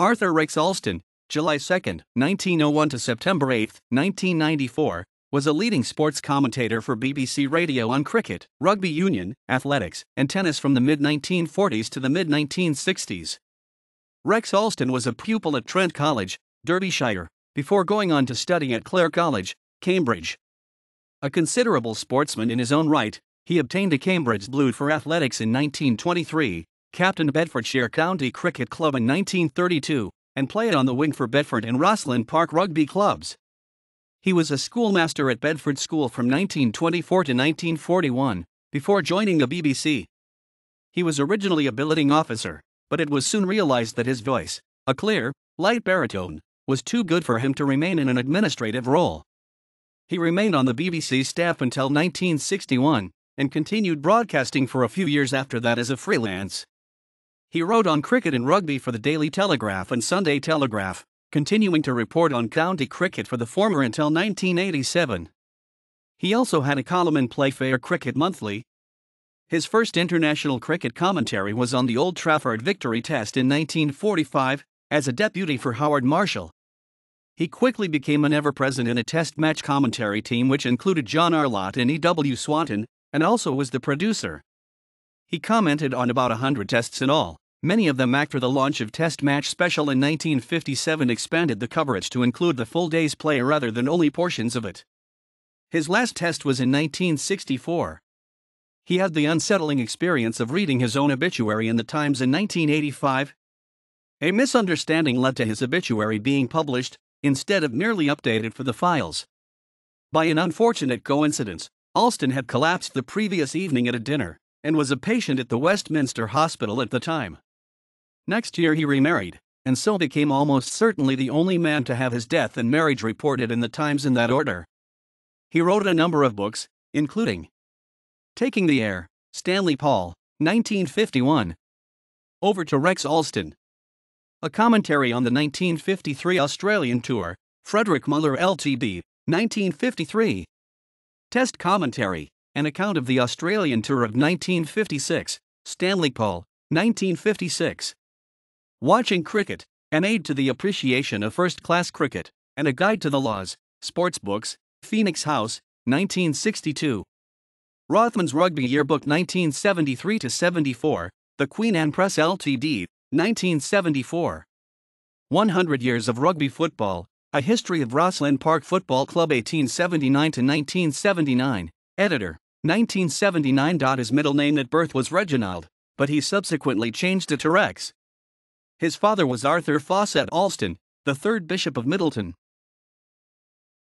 Arthur Rex Alston, July 2, 1901 to September 8, 1994, was a leading sports commentator for BBC Radio on cricket, rugby union, athletics, and tennis from the mid 1940s to the mid 1960s. Rex Alston was a pupil at Trent College, Derbyshire, before going on to study at Clare College, Cambridge. A considerable sportsman in his own right, he obtained a Cambridge Blue for athletics in 1923 Captain Bedfordshire County Cricket Club in 1932, and played on the wing for Bedford and Rosslyn Park rugby clubs. He was a schoolmaster at Bedford School from 1924 to 1941, before joining the BBC. He was originally a billeting officer, but it was soon realized that his voice, a clear, light baritone, was too good for him to remain in an administrative role. He remained on the BBC staff until 1961 and continued broadcasting for a few years after that as a freelance, he wrote on cricket and rugby for the Daily Telegraph and Sunday Telegraph, continuing to report on county cricket for the former until 1987. He also had a column in Playfair Cricket Monthly. His first international cricket commentary was on the Old Trafford Victory Test in 1945 as a deputy for Howard Marshall. He quickly became an ever present in a test match commentary team which included John Arlott and E.W. Swanton, and also was the producer. He commented on about 100 tests in all. Many of them after the launch of Test Match Special in 1957 expanded the coverage to include the full day's play rather than only portions of it. His last test was in 1964. He had the unsettling experience of reading his own obituary in the Times in 1985. A misunderstanding led to his obituary being published, instead of merely updated for the files. By an unfortunate coincidence, Alston had collapsed the previous evening at a dinner and was a patient at the Westminster Hospital at the time. Next year he remarried, and so became almost certainly the only man to have his death and marriage reported in the Times in that order. He wrote a number of books, including Taking the Air, Stanley Paul, 1951. Over to Rex Alston. A commentary on the 1953 Australian tour, Frederick Muller Ltd., 1953. Test commentary, an account of the Australian tour of 1956, Stanley Paul, 1956. Watching Cricket, An Aid to the Appreciation of First Class Cricket, and a Guide to the Laws, Sports Books, Phoenix House, 1962. Rothman's Rugby Yearbook 1973 74, The Queen Anne Press Ltd., 1974. 100 Years of Rugby Football, A History of Rosslyn Park Football Club 1879 1979, Editor. 1979. His middle name at birth was Reginald, but he subsequently changed it to Rex. His father was Arthur Fawcett Alston, the third Bishop of Middleton.